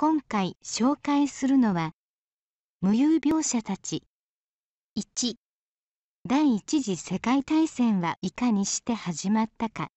今回紹介するのは無遊病者たち1第一次世界大戦はいかにして始まったか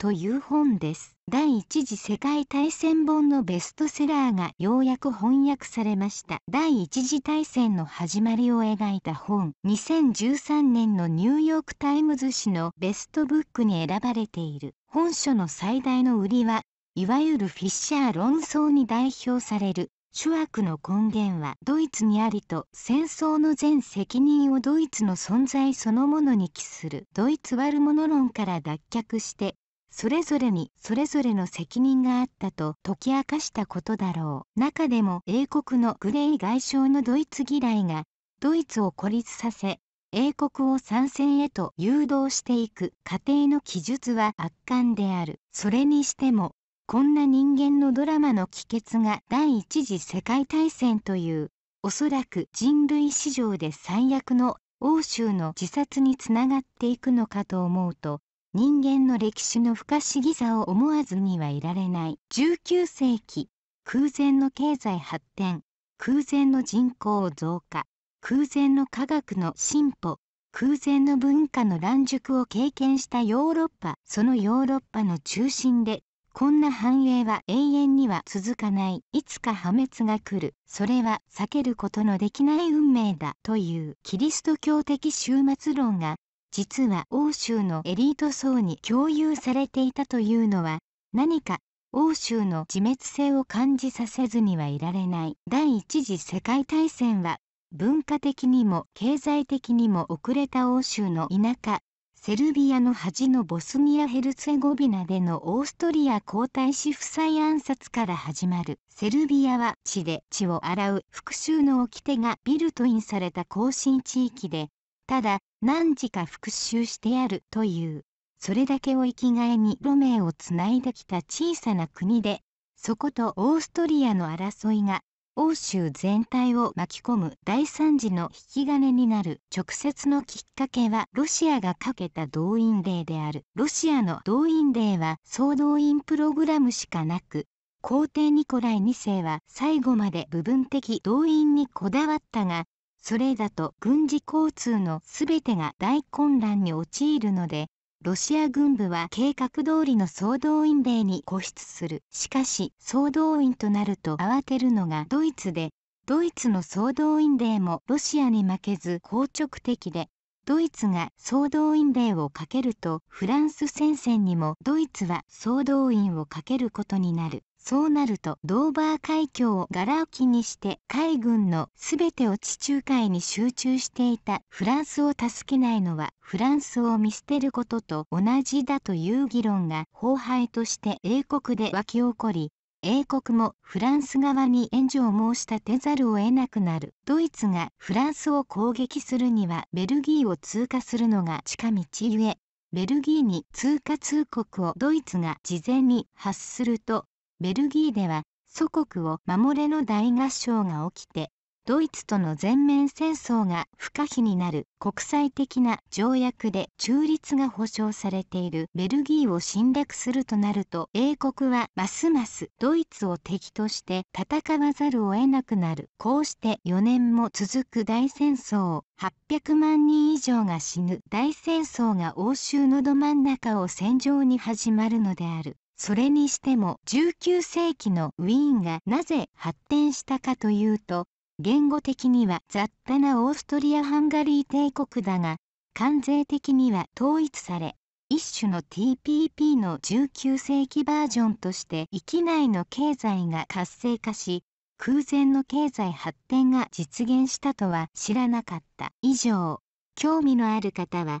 という本です第一次世界大戦本のベストセラーがようやく翻訳されました第一次大戦の始まりを描いた本2013年のニューヨーク・タイムズ紙のベストブックに選ばれている本書の最大の売りはいわゆるフィッシャー論争に代表される諸悪の根源はドイツにありと戦争の全責任をドイツの存在そのものに帰するドイツ悪者論から脱却してそれぞれにそれぞれの責任があったと解き明かしたことだろう中でも英国のグレイ外相のドイツ嫌いがドイツを孤立させ英国を参戦へと誘導していく過程の記述は圧巻であるそれにしてもこんな人間のドラマの帰結が第一次世界大戦というおそらく人類史上で最悪の欧州の自殺につながっていくのかと思うと人間の歴史の不可思議さを思わずにはいられない19世紀空前の経済発展空前の人口増加空前の科学の進歩空前の文化の乱熟を経験したヨーロッパそのヨーロッパの中心でこんな繁栄は永遠には続かないいつか破滅が来るそれは避けることのできない運命だというキリスト教的終末論が実は欧州のエリート層に共有されていたというのは何か欧州の自滅性を感じさせずにはいられない第一次世界大戦は文化的にも経済的にも遅れた欧州の田舎セルビアの恥のボスニア・ヘルツェゴビナでのオーストリア皇太子夫妻暗殺から始まるセルビアは血で血を洗う復讐の掟がビルトインされた行進地域でただ何時か復讐してやるというそれだけを生きがいに路面をつないできた小さな国でそことオーストリアの争いが欧州全体を巻き込む大惨事の引き金になる直接のきっかけはロシアがかけた動員令であるロシアの動員令は総動員プログラムしかなく皇帝ニコライ2世は最後まで部分的動員にこだわったがそれだと軍事交通のすべてが大混乱に陥るのでロシア軍部は計画通りの総動員令に固執するしかし総動員となると慌てるのがドイツでドイツの総動員令もロシアに負けず硬直的でドイツが総動員令をかけるとフランス戦線にもドイツは総動員をかけることになる。そうなるとドーバー海峡をガラ空きにして海軍の全てを地中海に集中していたフランスを助けないのはフランスを見捨てることと同じだという議論が荒廃として英国で沸き起こり英国もフランス側に援助を申し立てざるを得なくなるドイツがフランスを攻撃するにはベルギーを通過するのが近道ゆえベルギーに通過通告をドイツが事前に発するとベルギーでは祖国を守れの大合唱が起きてドイツとの全面戦争が不可避になる国際的な条約で中立が保障されているベルギーを侵略するとなると英国はますますドイツを敵として戦わざるを得なくなるこうして4年も続く大戦争800万人以上が死ぬ大戦争が欧州のど真ん中を戦場に始まるのであるそれにしても19世紀のウィーンがなぜ発展したかというと言語的には雑多なオーストリア・ハンガリー帝国だが関税的には統一され一種の TPP の19世紀バージョンとして域内の経済が活性化し空前の経済発展が実現したとは知らなかった以上興味のある方は